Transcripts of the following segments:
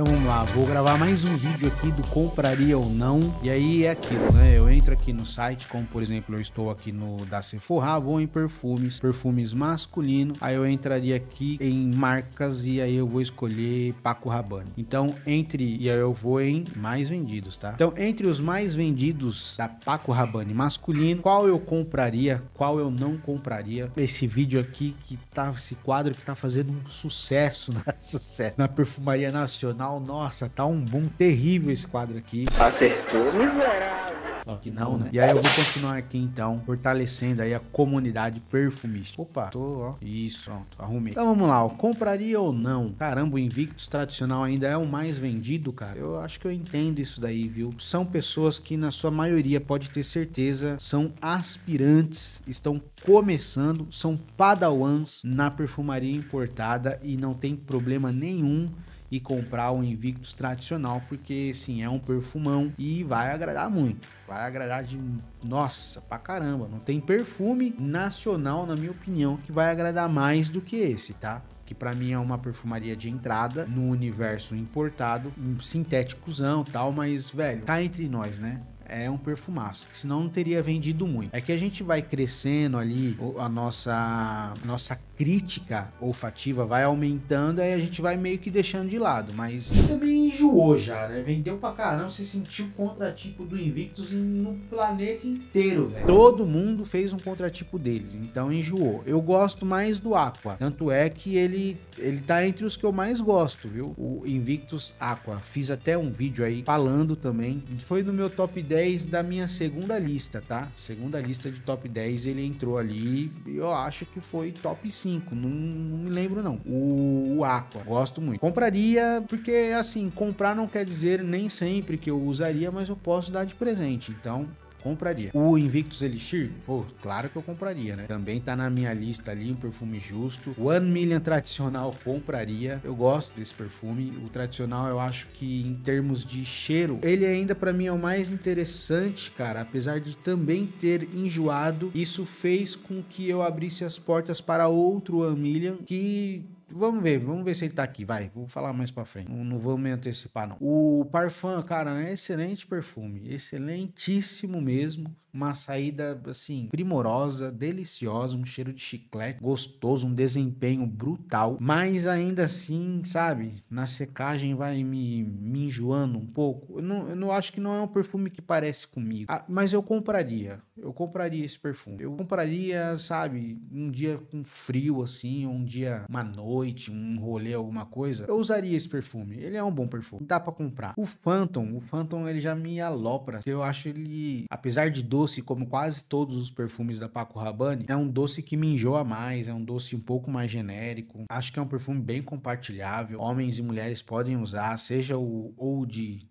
Então vamos lá, vou gravar mais um vídeo aqui do compraria ou não. E aí é aquilo, né? Eu entro aqui no site, como por exemplo eu estou aqui no da Sephora, vou em perfumes, perfumes masculino. Aí eu entraria aqui em marcas e aí eu vou escolher Paco Rabanne. Então entre, e aí eu vou em mais vendidos, tá? Então entre os mais vendidos da Paco Rabanne masculino, qual eu compraria, qual eu não compraria. Esse vídeo aqui que tá, esse quadro que tá fazendo um sucesso, sucesso, na perfumaria nacional nossa, tá um boom terrível esse quadro aqui. Acertou, miserável. Só que não, né? E aí eu vou continuar aqui então, fortalecendo aí a comunidade perfumista. Opa, tô, ó. Isso, ó, arrumei. Então vamos lá, ó. Compraria ou não? Caramba, o Invictus tradicional ainda é o mais vendido, cara. Eu acho que eu entendo isso daí, viu? São pessoas que, na sua maioria, pode ter certeza, são aspirantes, estão começando, são padawans na perfumaria importada e não tem problema nenhum e comprar o Invictus tradicional, porque sim, é um perfumão e vai agradar muito. Vai agradar de nossa, pra caramba. Não tem perfume nacional, na minha opinião, que vai agradar mais do que esse, tá? que para mim é uma perfumaria de entrada no universo importado, um sintéticozão, tal, mas velho, tá entre nós, né? é um perfumaço, senão não teria vendido muito. É que a gente vai crescendo ali, a nossa, nossa crítica olfativa vai aumentando, aí a gente vai meio que deixando de lado, mas também enjoou já, né? Vendeu pra caramba, você sentiu o contratipo do Invictus no planeta inteiro, velho. Todo mundo fez um contratipo deles, então enjoou. Eu gosto mais do Aqua, tanto é que ele, ele tá entre os que eu mais gosto, viu? O Invictus Aqua. Fiz até um vídeo aí falando também, foi no meu top 10 10 da minha segunda lista, tá? Segunda lista de top 10, ele entrou ali, eu acho que foi top 5, não, não me lembro não. O, o Aqua, gosto muito. Compraria, porque assim, comprar não quer dizer nem sempre que eu usaria, mas eu posso dar de presente. Então, compraria. O Invictus Elixir, pô, claro que eu compraria, né? Também tá na minha lista ali, um perfume justo. O One Million tradicional compraria. Eu gosto desse perfume. O tradicional eu acho que em termos de cheiro, ele ainda para mim é o mais interessante, cara, apesar de também ter enjoado. Isso fez com que eu abrisse as portas para outro One Million que Vamos ver, vamos ver se ele tá aqui, vai. Vou falar mais pra frente. Não, não vou me antecipar, não. O Parfum, cara, é excelente perfume. Excelentíssimo mesmo uma saída assim primorosa, deliciosa, um cheiro de chiclete gostoso, um desempenho brutal, mas ainda assim, sabe, na secagem vai me, me enjoando um pouco. Eu não, eu não acho que não é um perfume que parece comigo, ah, mas eu compraria, eu compraria esse perfume. Eu compraria, sabe, um dia com frio assim, um dia, uma noite, um rolê, alguma coisa, eu usaria esse perfume. Ele é um bom perfume, dá para comprar. O Phantom, o Phantom ele já me alopra, eu acho ele, apesar de doce doce, como quase todos os perfumes da Paco Rabanne, é um doce que me enjoa mais, é um doce um pouco mais genérico. Acho que é um perfume bem compartilhável. Homens e mulheres podem usar, seja o ou de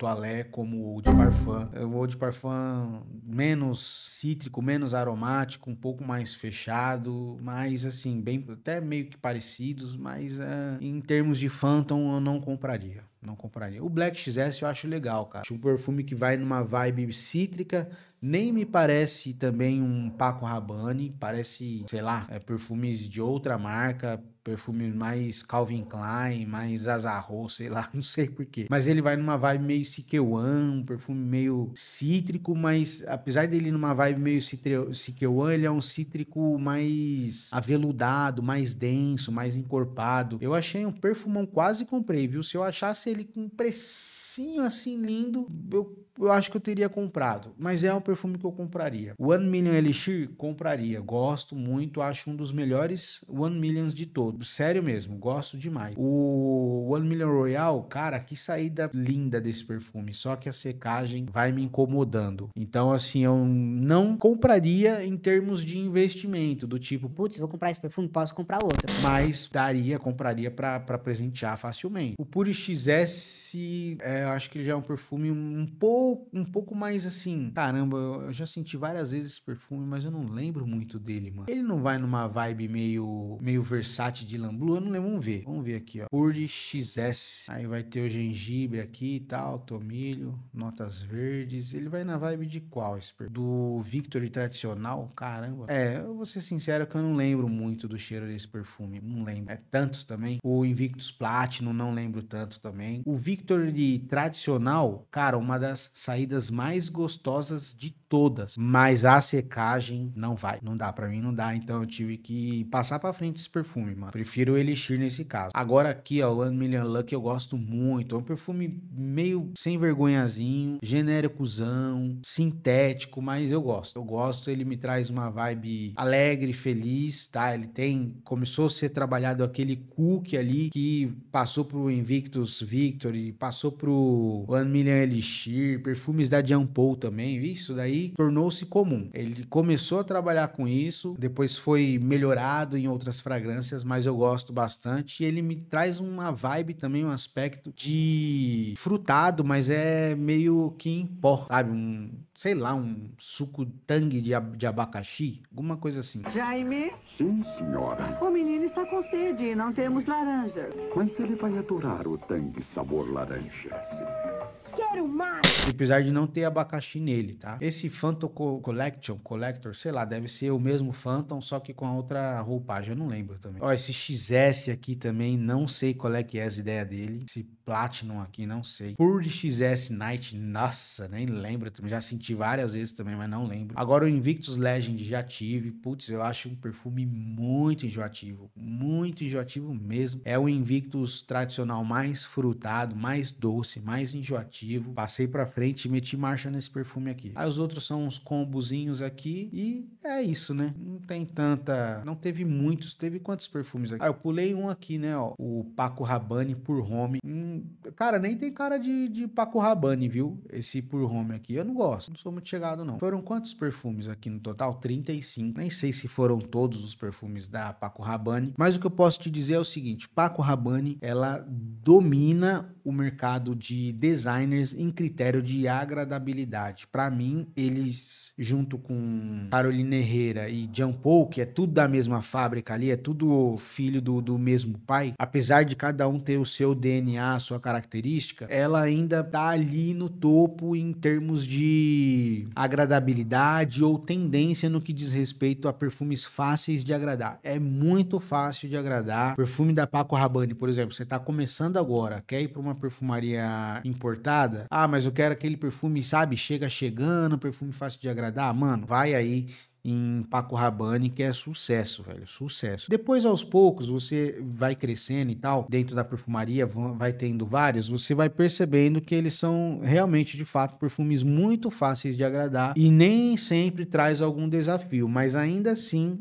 como o ou de parfum. É, o ou de parfum menos cítrico, menos aromático, um pouco mais fechado, mais assim, bem até meio que parecidos, mas é, em termos de Phantom eu não compraria. Não compraria. O Black XS eu acho legal, cara. Acho um perfume que vai numa vibe cítrica. Nem me parece também um Paco Rabanne. Parece, sei lá, é, perfumes de outra marca perfume mais Calvin Klein, mais Azarro, sei lá, não sei porquê. Mas ele vai numa vibe meio Siqueuan, um perfume meio cítrico, mas apesar dele numa vibe meio Siqueuan, ele é um cítrico mais aveludado, mais denso, mais encorpado. Eu achei um perfumão, quase comprei, viu? Se eu achasse ele com um precinho assim lindo, eu eu acho que eu teria comprado, mas é um perfume que eu compraria. One Million Elixir, compraria. Gosto muito, acho um dos melhores One Millions de todos. Sério mesmo, gosto demais. O One Million Royal, cara, que saída linda desse perfume, só que a secagem vai me incomodando. Então, assim, eu não compraria em termos de investimento, do tipo, putz, vou comprar esse perfume, posso comprar outro. Mas daria, compraria para presentear facilmente. O Pure XS, é, acho que já é um perfume um pouco um pouco mais assim, caramba, eu já senti várias vezes esse perfume, mas eu não lembro muito dele, mano. Ele não vai numa vibe meio meio versátil de Lamblu, eu não lembro, vamos ver. Vamos ver aqui, ó. Puri XS. Aí vai ter o gengibre aqui e tal, tomilho, notas verdes. Ele vai na vibe de qual esse perfume? Do Victory tradicional? Caramba. É, eu vou ser sincero que eu não lembro muito do cheiro desse perfume, não lembro. É tantos também. O Invictus Platinum, não lembro tanto também. O Victory tradicional, cara, uma das saídas mais gostosas de todas, mas a secagem não vai, não dá para mim, não dá, então eu tive que passar para frente esse perfume, mano. Prefiro o Elixir nesse caso. Agora aqui, ó, o One Million Luck eu gosto muito, é um perfume meio sem vergonhazinho, genéricozão, sintético, mas eu gosto. Eu gosto, ele me traz uma vibe alegre, feliz, tá? Ele tem começou a ser trabalhado aquele cookie ali que passou pro Invictus Victory, passou pro One Million Elixir, perfumes da Jean Paul também. Isso daí tornou-se comum. Ele começou a trabalhar com isso, depois foi melhorado em outras fragrâncias, mas eu gosto bastante. E ele me traz uma vibe também, um aspecto de frutado, mas é meio que em pó, sabe? Um sei lá, um suco tangue de, ab de abacaxi, alguma coisa assim. Jaime? Sim, senhora. O menino está com sede e não temos laranja. Mas ele vai adorar o tangue sabor laranja. Quero mais! Apesar de não ter abacaxi nele, tá? Esse Phantom Co Collection, Collector, sei lá, deve ser o mesmo Phantom, só que com a outra roupagem, eu não lembro também. Ó, esse XS aqui também, não sei qual é que é as ideia dele. Esse Platinum aqui, não sei. pure XS Night, nossa, nem lembro também, já senti repeti várias vezes também, mas não lembro. Agora o Invictus Legend já tive. Putz, eu acho um perfume muito enjoativo. Muito enjoativo mesmo. É o Invictus tradicional mais frutado, mais doce, mais enjoativo. Passei pra frente e meti marcha nesse perfume aqui. Aí os outros são uns combozinhos aqui e é isso, né? Não tem tanta... Não teve muitos. Teve quantos perfumes aqui? Ah, eu pulei um aqui, né? Ó, o Paco Rabanne por Home. Hum, cara, nem tem cara de, de Paco Rabanne, viu? Esse por Home aqui. Eu não gosto sou muito chegado, não. Foram quantos perfumes aqui no total? 35. Nem sei se foram todos os perfumes da Paco Rabanne, mas o que eu posso te dizer é o seguinte: Paco Rabanne, ela domina o mercado de designers em critério de agradabilidade. Para mim, eles, junto com Carolina Herrera e Jean Paul, que é tudo da mesma fábrica ali, é tudo filho do, do mesmo pai, apesar de cada um ter o seu DNA, a sua característica, ela ainda tá ali no topo em termos de agradabilidade ou tendência no que diz respeito a perfumes fáceis de agradar. É muito fácil de agradar. Perfume da Paco Rabanne, por exemplo, você está começando agora, quer ir para uma perfumaria importada? Ah, mas eu quero aquele perfume, sabe? Chega chegando, perfume fácil de agradar. Mano, vai aí em Paco Rabanne, que é sucesso, velho, sucesso. Depois, aos poucos, você vai crescendo e tal, dentro da perfumaria, vai tendo vários, você vai percebendo que eles são realmente, de fato, perfumes muito fáceis de agradar e nem sempre traz algum desafio, mas ainda assim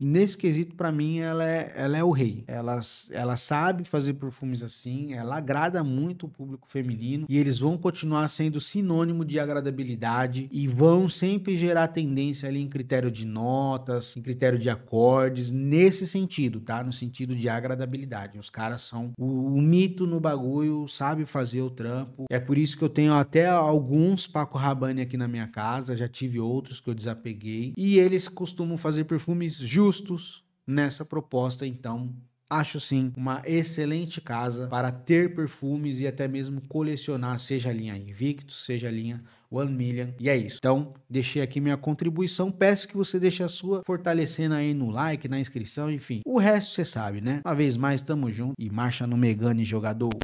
Nesse quesito, para mim, ela é, ela é o rei. Ela, ela sabe fazer perfumes assim, ela agrada muito o público feminino e eles vão continuar sendo sinônimo de agradabilidade e vão sempre gerar tendência ali em critério de notas, em critério de acordes, nesse sentido, tá? No sentido de agradabilidade. Os caras são o, o mito no bagulho, sabe fazer o trampo. É por isso que eu tenho até alguns Paco Rabanne aqui na minha casa, já tive outros que eu desapeguei e eles costumam fazer perfumes justos justos nessa proposta, então Acho sim uma excelente casa para ter perfumes e até mesmo colecionar, seja a linha Invictus, seja a linha One Million. E é isso. Então, deixei aqui minha contribuição. Peço que você deixe a sua, fortalecendo aí no like, na inscrição, enfim. O resto você sabe, né? Uma vez mais, tamo junto e marcha no Megane, jogador.